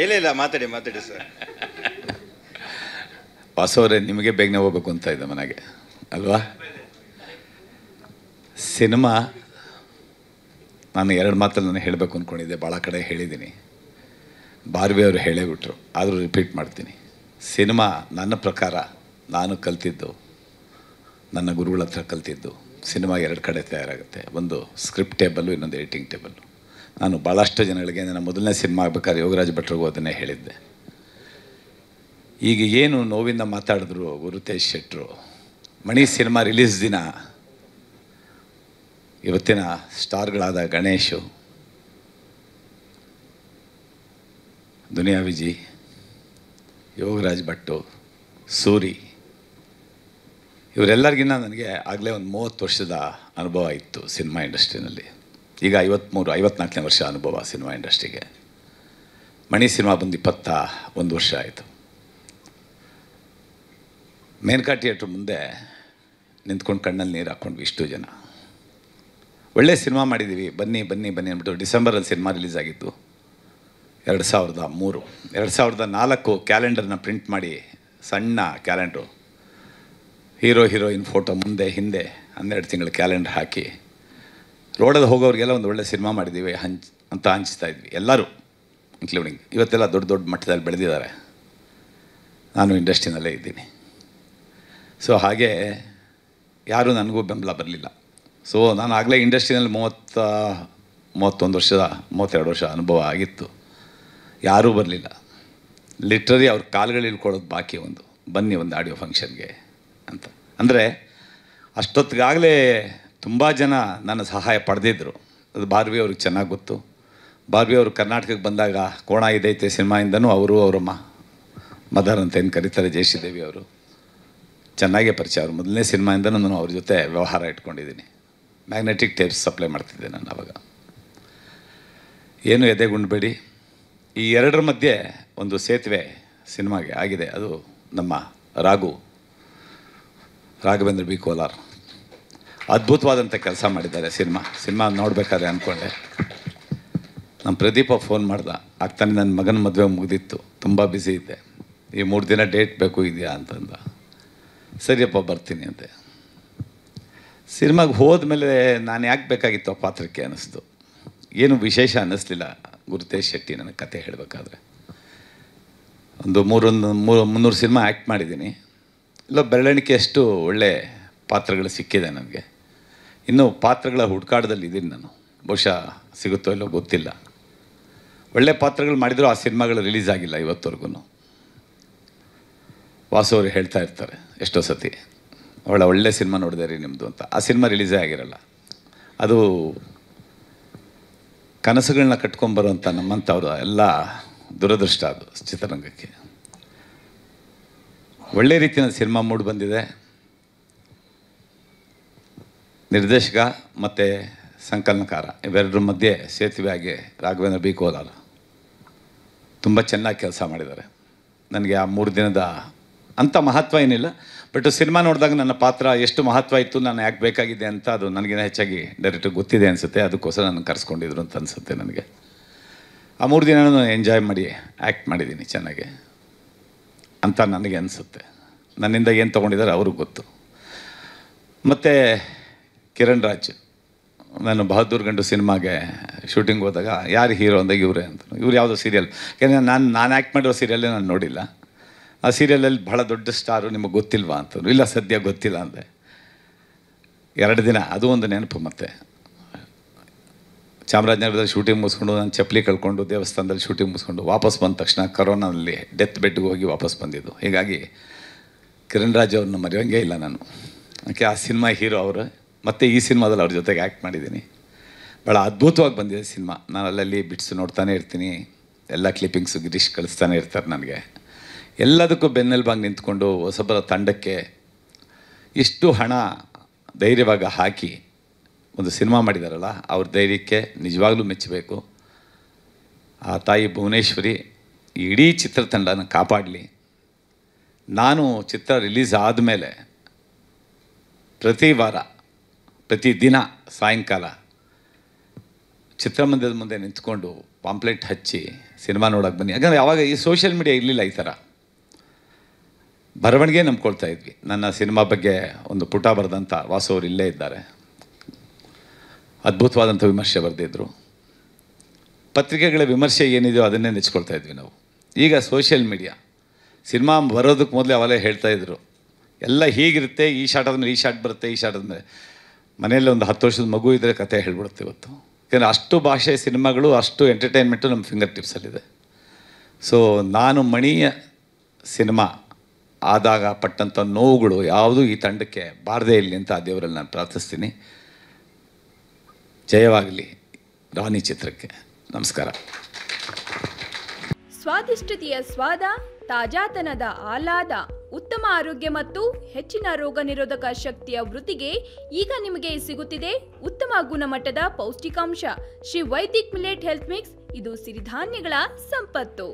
ಇಲ್ಲ ಮಾತಾಡಿ ಮಾತಾಡಿ ಸರ್ ವಾಸವರೇ ನಿಮಗೆ ಬೇಗನೆ ಹೋಗ್ಬೇಕು ಅಂತ ಇದೆ ಮನೆಗೆ ಅಲ್ವಾ ಸಿನಿಮಾ ನಾನು ಎರಡು ಮಾತ್ರ ನಾನು ಹೇಳಬೇಕು ಅಂದ್ಕೊಂಡಿದ್ದೆ ಭಾಳ ಕಡೆ ಹೇಳಿದ್ದೀನಿ ಬಾರ್ವಿ ಅವರು ಹೇಳೇ ಆದರೂ ರಿಪೀಟ್ ಮಾಡ್ತೀನಿ ಸಿನಿಮಾ ನನ್ನ ಪ್ರಕಾರ ನಾನು ಕಲ್ತಿದ್ದು ನನ್ನ ಗುರುಗಳ ಹತ್ರ ಕಲ್ತಿದ್ದು ಸಿನಿಮಾ ಎರಡು ಕಡೆ ತಯಾರಾಗುತ್ತೆ ಒಂದು ಸ್ಕ್ರಿಪ್ಟ್ ಟೇಬಲ್ಲು ಇನ್ನೊಂದು ಎಡಿಟಿಂಗ್ ಟೇಬಲ್ಲು ನಾನು ಭಾಳಷ್ಟು ಜನಗಳಿಗೆ ನನ್ನ ಮೊದಲನೇ ಸಿನಿಮಾ ಆಗ್ಬೇಕಾದ್ರೆ ಯೋಗರಾಜ್ ಭಟ್ರಿಗೂ ಅದನ್ನೇ ಹೇಳಿದ್ದೆ ಈಗ ಏನು ನೋವಿಂದ ಮಾತಾಡಿದ್ರು ಗುರುತೇಶ್ ಶೆಟ್ಟರು ಮಣಿ ಸಿನಿಮಾ ರಿಲೀಸ್ ದಿನ ಇವತ್ತಿನ ಸ್ಟಾರ್ಗಳಾದ ಗಣೇಶು ದುನಿಯಾ ವಿಜಿ ಯೋಗರಾಜ್ ಭಟ್ಟು ಸೂರಿ ಇವರೆಲ್ಲರಿಗಿನ್ನ ನನಗೆ ಆಗಲೇ ಒಂದು ಮೂವತ್ತು ವರ್ಷದ ಅನುಭವ ಇತ್ತು ಸಿನಿಮಾ ಇಂಡಸ್ಟ್ರಿನಲ್ಲಿ ಈಗ ಐವತ್ತ್ಮೂರು ಐವತ್ನಾಲ್ಕನೇ ವರ್ಷ ಅನುಭವ ಸಿನಿಮಾ ಇಂಡಸ್ಟ್ರಿಗೆ ಮಣಿ ಸಿನಿಮಾ ಬಂದು ಇಪ್ಪತ್ತ ಒಂದು ವರ್ಷ ಆಯಿತು ಮೇನ್ಕಾ ಥಿಯೇಟ್ರ್ ಮುಂದೆ ನಿಂತ್ಕೊಂಡು ಕಣ್ಣಲ್ಲಿ ನೀರು ಹಾಕ್ಕೊಂಡ್ವಿ ಇಷ್ಟು ಜನ ಒಳ್ಳೆ ಸಿನಿಮಾ ಮಾಡಿದ್ದೀವಿ ಬನ್ನಿ ಬನ್ನಿ ಬನ್ನಿ ಅಂದ್ಬಿಟ್ಟು ಡಿಸೆಂಬರಲ್ಲಿ ಸಿನಿಮಾ ರಿಲೀಸ್ ಆಗಿತ್ತು ಎರಡು ಸಾವಿರದ ಮೂರು ಎರಡು ಸಾವಿರದ ನಾಲ್ಕು ಕ್ಯಾಲೆಂಡರ್ನ ಪ್ರಿಂಟ್ ಮಾಡಿ ಸಣ್ಣ ಕ್ಯಾಲೆಂಡ್ರು ಹೀರೋ ಹೀರೋಯಿನ್ ಫೋಟೋ ಮುಂದೆ ಹಿಂದೆ ಹನ್ನೆರಡು ತಿಂಗಳು ಕ್ಯಾಲೆಂಡರ್ ಹಾಕಿ ರೋಡಲ್ಲಿ ಹೋಗೋರಿಗೆಲ್ಲ ಒಂದು ಒಳ್ಳೆ ಸಿನಿಮಾ ಮಾಡಿದ್ದೀವಿ ಹಂಚ್ ಅಂತ ಹಂಚ್ತಾ ಇದ್ವಿ ಎಲ್ಲರೂ ಇನ್ಕ್ಲೂಡಿಂಗ್ ಇವತ್ತೆಲ್ಲ ದೊಡ್ಡ ದೊಡ್ಡ ಮಟ್ಟದಲ್ಲಿ ಬೆಳೆದಿದ್ದಾರೆ ನಾನು ಇಂಡಸ್ಟ್ರಿನಲ್ಲೇ ಇದ್ದೀನಿ ಸೊ ಹಾಗೆ ಯಾರೂ ನನಗೂ ಬೆಂಬಲ ಬರಲಿಲ್ಲ ಸೊ ನಾನು ಆಗಲೇ ಇಂಡಸ್ಟ್ರಿನಲ್ಲಿ ಮೂವತ್ತ ಮೂವತ್ತೊಂದು ವರ್ಷದ ಮೂವತ್ತೆರಡು ವರ್ಷ ಅನುಭವ ಆಗಿತ್ತು ಯಾರೂ ಬರಲಿಲ್ಲ ಲಿಟ್ರಲಿ ಅವ್ರ ಕಾಲುಗಳು ಇಳ್ಕೊಳ್ಳೋದು ಬಾಕಿ ಒಂದು ಬನ್ನಿ ಒಂದು ಆಡಿಯೋ ಫಂಕ್ಷನ್ಗೆ ಅಂತ ಅಂದರೆ ಅಷ್ಟೊತ್ತಿಗಾಗಲೇ ತುಂಬ ಜನ ನನ್ನ ಸಹಾಯ ಪಡೆದಿದ್ದರು ಅದು ಬಾರ್ವಿ ಅವ್ರಿಗೆ ಚೆನ್ನಾಗಿ ಗೊತ್ತು ಬಾರ್ವಿ ಅವರು ಕರ್ನಾಟಕಕ್ಕೆ ಬಂದಾಗ ಕೋಣ ಇದೈತೆ ಸಿನಿಮಾಯಿಂದನೂ ಅವರು ಅವರ ಮದರ್ ಅಂತ ಏನು ಕರೀತಾರೆ ದೇವಿ ಅವರು ಚೆನ್ನಾಗೇ ಪರಿಚಯ ಅವರು ಮೊದಲನೇ ಸಿನಿಮಾಯಿಂದನೂ ನಾನು ಅವ್ರ ಜೊತೆ ವ್ಯವಹಾರ ಇಟ್ಕೊಂಡಿದ್ದೀನಿ ಮ್ಯಾಗ್ನೆಟಿಕ್ ಟೇಪ್ಸ್ ಸಪ್ಲೈ ಮಾಡ್ತಿದ್ದೆ ನಾನು ಅವಾಗ ಏನು ಗುಂಡಬೇಡಿ ಈ ಎರಡರ ಮಧ್ಯೆ ಒಂದು ಸೇತುವೆ ಸಿನಿಮಾಗೆ ಆಗಿದೆ ಅದು ನಮ್ಮ ರಾಘು ರಾಘವೇಂದ್ರ ಬಿ ಕೋಲಾರ್ ಅದ್ಭುತವಾದಂಥ ಕೆಲಸ ಮಾಡಿದ್ದಾರೆ ಸಿನಿಮಾ ಸಿನಿಮಾ ನೋಡಬೇಕಾದ್ರೆ ಅಂದ್ಕೊಂಡೆ ನಮ್ಮ ಪ್ರದೀಪ ಫೋನ್ ಮಾಡ್ದ ಆಗ್ತಾನೆ ನನ್ನ ಮಗನ ಮದುವೆ ಮುಗಿದಿತ್ತು ತುಂಬ ಬ್ಯುಸಿ ಇದ್ದೆ ಈ ಮೂರು ದಿನ ಡೇಟ್ ಬೇಕು ಇದೆಯಾ ಅಂತಂದ ಸರಿಯಪ್ಪ ಬರ್ತೀನಿ ಅಂತೆ ಸಿನಿಮಾಗೆ ಹೋದ್ಮೇಲೆ ನಾನು ಯಾಕೆ ಬೇಕಾಗಿತ್ತು ಆ ಪಾತ್ರಕ್ಕೆ ಅನ್ನಿಸ್ತು ಏನು ವಿಶೇಷ ಅನ್ನಿಸ್ಲಿಲ್ಲ ಗುರುತೇಶ್ ಶೆಟ್ಟಿ ನನಗೆ ಕತೆ ಹೇಳಬೇಕಾದ್ರೆ ಒಂದು ಮೂರೊಂದು ಮೂರು ಮುನ್ನೂರು ಸಿನಿಮಾ ಆ್ಯಕ್ಟ್ ಮಾಡಿದ್ದೀನಿ ಇಲ್ಲ ಬೆರಳೆಣಿಕೆ ಅಷ್ಟು ಒಳ್ಳೆ ಪಾತ್ರಗಳು ಸಿಕ್ಕಿದೆ ನನಗೆ ಇನ್ನು ಪಾತ್ರಗಳ ಹುಡುಕಾಟದಲ್ಲಿ ಇದ್ದೀನಿ ನಾನು ಬಹುಶಃ ಸಿಗುತ್ತೋ ಇಲ್ಲೋ ಗೊತ್ತಿಲ್ಲ ಒಳ್ಳೆ ಪಾತ್ರಗಳು ಮಾಡಿದರೂ ಆ ಸಿನಿಮಾಗಳು ರಿಲೀಸ್ ಆಗಿಲ್ಲ ಇವತ್ತವರೆಗೂ ವಾಸು ಅವರು ಹೇಳ್ತಾ ಇರ್ತಾರೆ ಎಷ್ಟೋ ಸತಿ ಅವಳ ಒಳ್ಳೆ ಸಿನಿಮಾ ನೋಡಿದೆ ರೀ ನಿಮ್ಮದು ಅಂತ ಆ ಸಿನಿಮಾ ರಿಲೀಸೇ ಆಗಿರಲ್ಲ ಅದು ಕನಸುಗಳನ್ನ ಕಟ್ಕೊಂಬರುವಂಥ ನಮ್ಮಂಥವ್ರು ಎಲ್ಲ ದುರದೃಷ್ಟ ಅದು ಚಿತ್ರರಂಗಕ್ಕೆ ಒಳ್ಳೆ ರೀತಿಯ ಸಿನಿಮಾ ಮೂಡ್ ಬಂದಿದೆ ನಿರ್ದೇಶಕ ಮತ್ತು ಸಂಕಲನಕಾರ ಇವೆರಡರ ಮಧ್ಯೆ ಸೇತುವೆಯಾಗಿ ರಾಘವೇಂದ್ರ ಬಿ ಕೋಲಾರ ತುಂಬ ಚೆನ್ನಾಗಿ ಕೆಲಸ ಮಾಡಿದ್ದಾರೆ ನನಗೆ ಆ ಮೂರು ದಿನದ ಅಂಥ ಮಹತ್ವ ಏನಿಲ್ಲ ಬಟ್ ಸಿನಿಮಾ ನೋಡಿದಾಗ ನನ್ನ ಪಾತ್ರ ಎಷ್ಟು ಮಹತ್ವ ಇತ್ತು ನಾನು ಯಾಕೆ ಬೇಕಾಗಿದೆ ಅಂತ ಅದು ನನಗಿನ್ನ ಹೆಚ್ಚಾಗಿ ಡೈರೆಕ್ಟರ್ ಗೊತ್ತಿದೆ ಅನಿಸುತ್ತೆ ಅದಕ್ಕೋಸ್ಕರ ನಾನು ಕರೆಸ್ಕೊಂಡಿದ್ರು ಅಂತ ಅನಿಸುತ್ತೆ ನನಗೆ ಆ ಮೂರು ದಿನ ಎಂಜಾಯ್ ಮಾಡಿ ಆ್ಯಕ್ಟ್ ಮಾಡಿದ್ದೀನಿ ಚೆನ್ನಾಗಿ ಅಂತ ನನಗೆ ಅನಿಸುತ್ತೆ ನನ್ನಿಂದ ಏನು ತೊಗೊಂಡಿದ್ದಾರೆ ಅವ್ರಿಗೆ ಗೊತ್ತು ಮತ್ತು ಕಿರಣ್ ರಾಜ್ ನಾನು ಬಹದ್ದೂರ್ ಗಂಡು ಸಿನಿಮಾಗೆ ಶೂಟಿಂಗ್ ಹೋದಾಗ ಯಾರು ಹೀರೋ ಅಂದಾಗ ಇವರೇ ಅಂತ ಇವ್ರು ಯಾವುದೋ ಸೀರಿಯಲ್ ಯಾಕೆಂದರೆ ನಾನು ನಾನು ಆ್ಯಕ್ಟ್ ಮಾಡಿರೋ ಸೀರಿಯಲ್ಲೇ ನಾನು ನೋಡಿಲ್ಲ ಆ ಸೀರಿಯಲಲ್ಲಿ ಬಹಳ ದೊಡ್ಡ ಸ್ಟಾರು ನಿಮಗೆ ಗೊತ್ತಿಲ್ವಾ ಅಂತಂದ್ರು ಇಲ್ಲ ಸದ್ಯ ಗೊತ್ತಿಲ್ಲ ಅಂದೆ ಎರಡು ದಿನ ಅದು ಒಂದು ನೆನಪು ಮತ್ತೆ ಚಾಮರಾಜನಗರದಲ್ಲಿ ಶೂಟಿಂಗ್ ಮುಗಿಸ್ಕೊಂಡು ನಾನು ಚಪ್ಪಲಿ ಕಳ್ಕೊಂಡು ದೇವಸ್ಥಾನದಲ್ಲಿ ಶೂಟಿಂಗ್ ಮುಗಿಸ್ಕೊಂಡು ವಾಪಸ್ ಬಂದ ತಕ್ಷಣ ಕರೋನಾದಲ್ಲಿ ಡೆತ್ ಬೆಡ್ಗೆ ಹೋಗಿ ವಾಪಸ್ ಬಂದಿದ್ದು ಹೀಗಾಗಿ ಕಿರಣ್ ರಾಜ್ ಅವ್ರನ್ನ ಮರೆಯೋಂಗೇ ಇಲ್ಲ ನಾನು ಯಾಕೆ ಆ ಸಿನಿಮಾ ಹೀರೋ ಅವರು ಮತ್ತು ಈ ಸಿನಿಮಾದಲ್ಲಿ ಅವ್ರ ಜೊತೆಗೆ ಆ್ಯಕ್ಟ್ ಮಾಡಿದ್ದೀನಿ ಭಾಳ ಅದ್ಭುತವಾಗಿ ಬಂದಿದೆ ಸಿನಿಮಾ ನಾನು ಅಲ್ಲಲ್ಲಿ ಬಿಟ್ಸು ನೋಡ್ತಾನೆ ಇರ್ತೀನಿ ಎಲ್ಲ ಕ್ಲಿಪ್ಪಿಂಗ್ಸು ಗಿರೀಶ್ ಕಳಿಸ್ತಾನೆ ಇರ್ತಾರೆ ನನಗೆ ಎಲ್ಲದಕ್ಕೂ ಬೆನ್ನೆಲ್ಬಾಗಿ ನಿಂತ್ಕೊಂಡು ಹೊಸಬರ ತಂಡಕ್ಕೆ ಇಷ್ಟು ಹಣ ಧೈರ್ಯವಾಗಿ ಹಾಕಿ ಒಂದು ಸಿನಿಮಾ ಮಾಡಿದಾರಲ್ಲ ಅವ್ರ ಧೈರ್ಯಕ್ಕೆ ನಿಜವಾಗ್ಲೂ ಮೆಚ್ಚಬೇಕು ಆ ತಾಯಿ ಭುವನೇಶ್ವರಿ ಇಡೀ ಚಿತ್ರತಂಡನ ಕಾಪಾಡಲಿ ನಾನು ಚಿತ್ರ ರಿಲೀಸ್ ಆದಮೇಲೆ ಪ್ರತಿ ವಾರ ಪ್ರತಿದಿನ ಸಾಯಂಕಾಲ ಚಿತ್ರಮಂದಿರದ ಮುಂದೆ ನಿಂತ್ಕೊಂಡು ಪಾಂಪ್ಲೆಟ್ ಹಚ್ಚಿ ಸಿನಿಮಾ ನೋಡಕ್ಕೆ ಬನ್ನಿ ಯಾಕಂದರೆ ಯಾವಾಗ ಈ ಸೋಷಿಯಲ್ ಮೀಡಿಯಾ ಇರಲಿಲ್ಲ ಈ ಥರ ಬರವಣಿಗೆ ನಂಬ್ಕೊಳ್ತಾ ಇದ್ವಿ ನನ್ನ ಸಿನಿಮಾ ಬಗ್ಗೆ ಒಂದು ಪುಟ ಬರೆದಂಥ ವಾಸವರು ಇಲ್ಲೇ ಇದ್ದಾರೆ ಅದ್ಭುತವಾದಂಥ ವಿಮರ್ಶೆ ಬರೆದಿದ್ದರು ಪತ್ರಿಕೆಗಳ ವಿಮರ್ಶೆ ಏನಿದೆಯೋ ಅದನ್ನೇ ನೆಚ್ಕೊಳ್ತಾ ಇದ್ವಿ ನಾವು ಈಗ ಸೋಷಿಯಲ್ ಮೀಡಿಯಾ ಸಿನಿಮಾ ಬರೋದಕ್ಕೆ ಮೊದಲೇ ಅವಲೇ ಹೇಳ್ತಾಯಿದ್ರು ಎಲ್ಲ ಹೀಗಿರುತ್ತೆ ಈ ಶಾಟ್ ಆದಮೇಲೆ ಈ ಶಾಟ್ ಬರುತ್ತೆ ಈ ಶಾಟ್ ಆದಮೇಲೆ ಮನೆಯಲ್ಲಿ ಒಂದು ಹತ್ತು ವರ್ಷದ ಮಗು ಇದ್ದರೆ ಕತೆ ಹೇಳ್ಬಿಡುತ್ತೆ ಇವತ್ತು ಯಾಕಂದರೆ ಅಷ್ಟು ಭಾಷೆ ಸಿನಿಮಾಗಳು ಅಷ್ಟು ಎಂಟರ್ಟೈನ್ಮೆಂಟು ನಮ್ಮ ಫಿಂಗರ್ ಟಿಪ್ಸಲ್ಲಿದೆ ಸೊ ನಾನು ಮಣಿಯ ಸಿನಿಮಾ ಆದಾಗ ಪಟ್ಟಂಥ ನೋವುಗಳು ಯಾವುದೂ ಈ ತಂಡಕ್ಕೆ ಬಾರದೇ ಇರಲಿ ಅಂತ ಆ ದೇವರಲ್ಲಿ ನಾನು ಪ್ರಾರ್ಥಿಸ್ತೀನಿ ಜಯವಾಗಲಿ ರಾಣಿ ಚಿತ್ರಕ್ಕೆ ನಮಸ್ಕಾರ ಸ್ವಾದಿಷ್ಟತೆಯ ಸ್ವಾದ ತಾಜಾತನದ ಆಹ್ಲಾದ ಉತ್ತಮ ಆರೋಗ್ಯ ಮತ್ತು ಹೆಚ್ಚಿನ ರೋಗ ನಿರೋಧಕ ಶಕ್ತಿಯ ವೃತ್ತಿಗೆ ಈಗ ನಿಮಗೆ ಸಿಗುತ್ತಿದೆ ಉತ್ತಮ ಗುಣಮಟ್ಟದ ಪೌಷ್ಟಿಕಾಂಶ Shri Vaidik millet health mix ಇದು ಸಿರಿಧಾನ್ಯಗಳ ಸಂಪತ್ತು